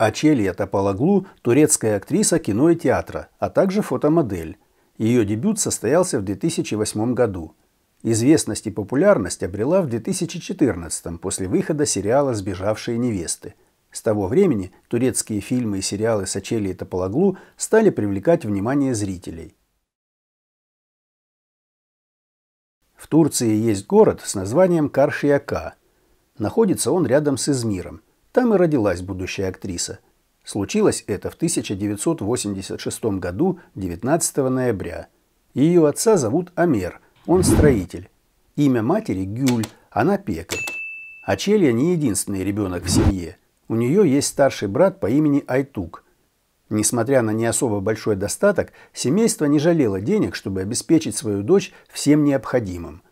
Ачелия Топологлу турецкая актриса кино и театра, а также фотомодель. Ее дебют состоялся в 2008 году. Известность и популярность обрела в 2014 после выхода сериала «Сбежавшие невесты». С того времени турецкие фильмы и сериалы с Ачелией Топологлу стали привлекать внимание зрителей. В Турции есть город с названием Каршияка. Находится он рядом с Измиром – там и родилась будущая актриса. Случилось это в 1986 году 19 ноября. Ее отца зовут Амер, он строитель. Имя матери Гюль, она пекарь. А Челья не единственный ребенок в семье. У нее есть старший брат по имени Айтук. Несмотря на не особо большой достаток, семейство не жалело денег, чтобы обеспечить свою дочь всем необходимым.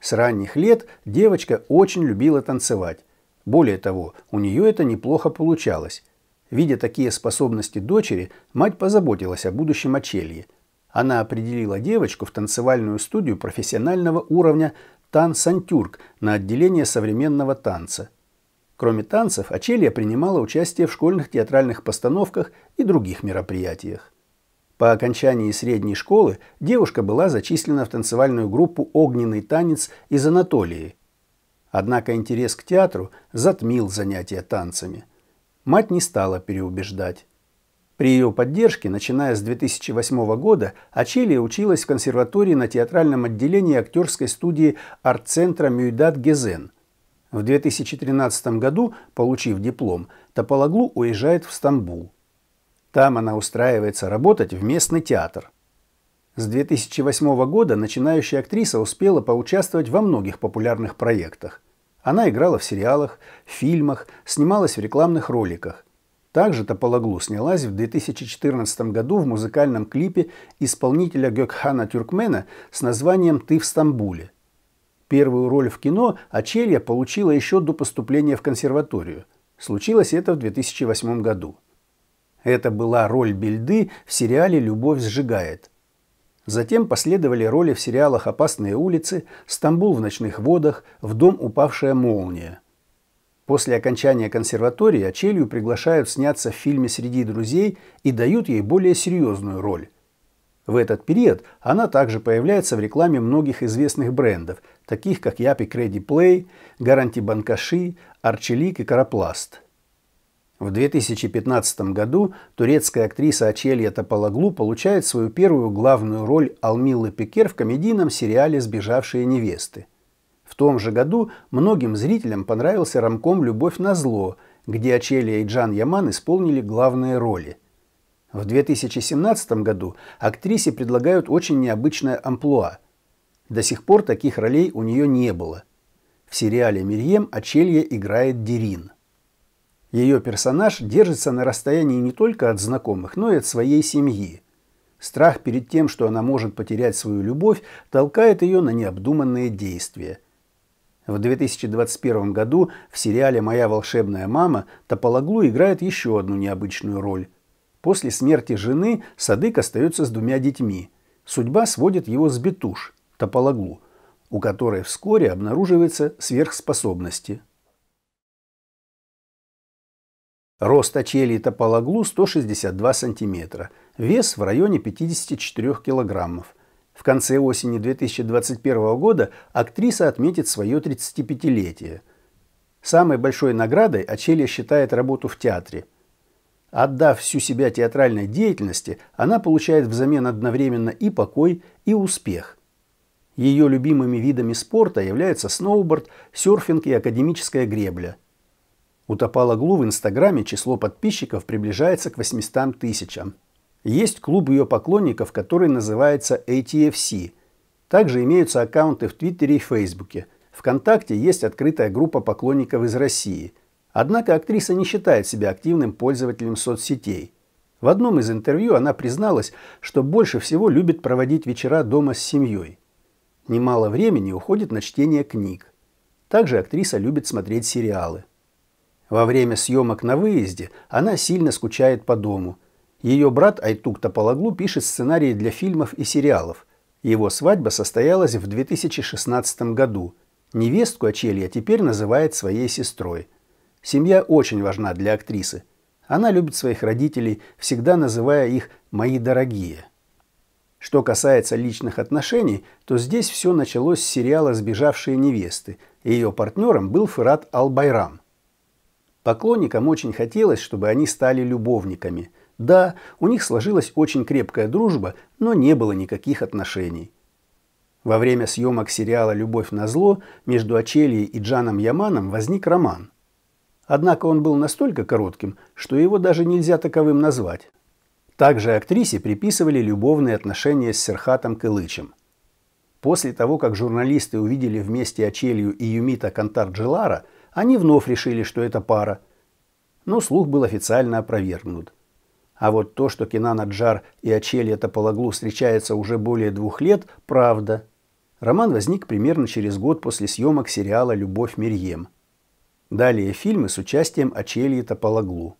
С ранних лет девочка очень любила танцевать. Более того, у нее это неплохо получалось. Видя такие способности дочери, мать позаботилась о будущем Ачелье. Она определила девочку в танцевальную студию профессионального уровня Тан Сантюрк на отделение современного танца. Кроме танцев, Ачелья принимала участие в школьных театральных постановках и других мероприятиях. По окончании средней школы девушка была зачислена в танцевальную группу «Огненный танец» из Анатолии – Однако интерес к театру затмил занятия танцами. Мать не стала переубеждать. При ее поддержке, начиная с 2008 года, Ачелия училась в консерватории на театральном отделении актерской студии арт-центра Мюйдат Гезен. В 2013 году, получив диплом, Топологлу уезжает в Стамбул. Там она устраивается работать в местный театр. С 2008 года начинающая актриса успела поучаствовать во многих популярных проектах. Она играла в сериалах, фильмах, снималась в рекламных роликах. Также Топологлу снялась в 2014 году в музыкальном клипе исполнителя Гёкхана Тюркмена с названием «Ты в Стамбуле». Первую роль в кино Ачелья получила еще до поступления в консерваторию. Случилось это в 2008 году. Это была роль Бельды в сериале «Любовь сжигает». Затем последовали роли в сериалах «Опасные улицы», «Стамбул в ночных водах», «В дом упавшая молния». После окончания консерватории Ачелью приглашают сняться в фильме «Среди друзей» и дают ей более серьезную роль. В этот период она также появляется в рекламе многих известных брендов, таких как Япи Креди Плей, Гаранти Банкаши, Арчелик и Карапласт – в 2015 году турецкая актриса Ачелья Топологлу получает свою первую главную роль Алмилы Пикер в комедийном сериале «Сбежавшие невесты». В том же году многим зрителям понравился рамком «Любовь на зло», где Ачелия и Джан Яман исполнили главные роли. В 2017 году актрисе предлагают очень необычное амплуа. До сих пор таких ролей у нее не было. В сериале «Мирьем» Ачелья играет Дерин. Ее персонаж держится на расстоянии не только от знакомых, но и от своей семьи. Страх перед тем, что она может потерять свою любовь, толкает ее на необдуманные действия. В 2021 году в сериале «Моя волшебная мама» Топологлу играет еще одну необычную роль. После смерти жены Садык остается с двумя детьми. Судьба сводит его с Бетуш, Топологлу, у которой вскоре обнаруживаются сверхспособности – Рост очелий топологлу 162 см, вес в районе 54 кг. В конце осени 2021 года актриса отметит свое 35-летие. Самой большой наградой Очелья считает работу в театре. Отдав всю себя театральной деятельности, она получает взамен одновременно и покой, и успех – ее любимыми видами спорта являются сноуборд, серфинг и академическая гребля. У Топалоглу в Инстаграме число подписчиков приближается к 800 тысячам. Есть клуб ее поклонников, который называется ATFC. Также имеются аккаунты в Твиттере и Фейсбуке. Вконтакте есть открытая группа поклонников из России. Однако актриса не считает себя активным пользователем соцсетей. В одном из интервью она призналась, что больше всего любит проводить вечера дома с семьей. Немало времени уходит на чтение книг. Также актриса любит смотреть сериалы – во время съемок на выезде она сильно скучает по дому. Ее брат Айтук Топологлу пишет сценарии для фильмов и сериалов. Его свадьба состоялась в 2016 году. Невестку Ачелья теперь называет своей сестрой. Семья очень важна для актрисы. Она любит своих родителей, всегда называя их «мои дорогие». Что касается личных отношений, то здесь все началось с сериала «Сбежавшие невесты». Ее партнером был Фырат Албайрам. Поклонникам очень хотелось, чтобы они стали любовниками. Да, у них сложилась очень крепкая дружба, но не было никаких отношений. Во время съемок сериала «Любовь на зло» между Ачелией и Джаном Яманом возник роман. Однако он был настолько коротким, что его даже нельзя таковым назвать. Также актрисе приписывали любовные отношения с Серхатом Кылычем. После того, как журналисты увидели вместе Ачелью и Юмита Кантар-Джилара – они вновь решили, что это пара. Но слух был официально опровергнут. А вот то, что Кинан Аджар и Ачелья Топологлу встречаются уже более двух лет, правда. Роман возник примерно через год после съемок сериала «Любовь Мерьем». Далее фильмы с участием Ачельи Топологлу.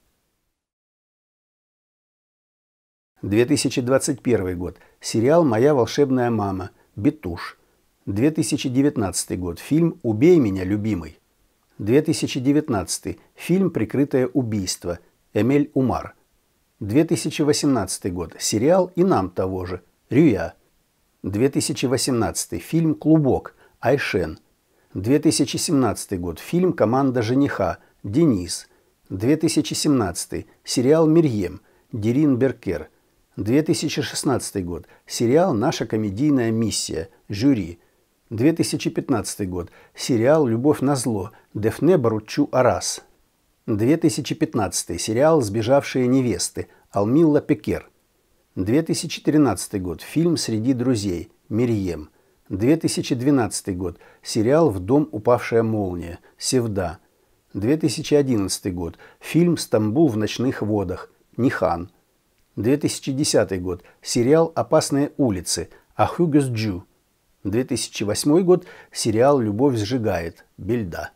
2021 год. Сериал «Моя волшебная мама». Бетуш. 2019 год. Фильм «Убей меня, любимый». 2019. Фильм «Прикрытое убийство». Эмель Умар. 2018 год. Сериал «И нам того же». Рюя. 2018. Фильм «Клубок». Айшен. 2017 год. Фильм «Команда жениха». Денис. 2017. Сериал «Мирьем». Дерин Беркер. 2016 год. Сериал «Наша комедийная миссия». Жюри. 2015 год. Сериал «Любовь на зло» Дефне Баручу Арас. 2015. Сериал «Сбежавшие невесты» Алмилла Пекер. 2013 год. Фильм «Среди друзей» Мирьем. 2012 год. Сериал «В дом упавшая молния» Севда. 2011 год. Фильм «Стамбул в ночных водах» Нихан. 2010 год. Сериал «Опасные улицы» Ахугюс Джу. 2008 год. Сериал «Любовь сжигает». Бельда.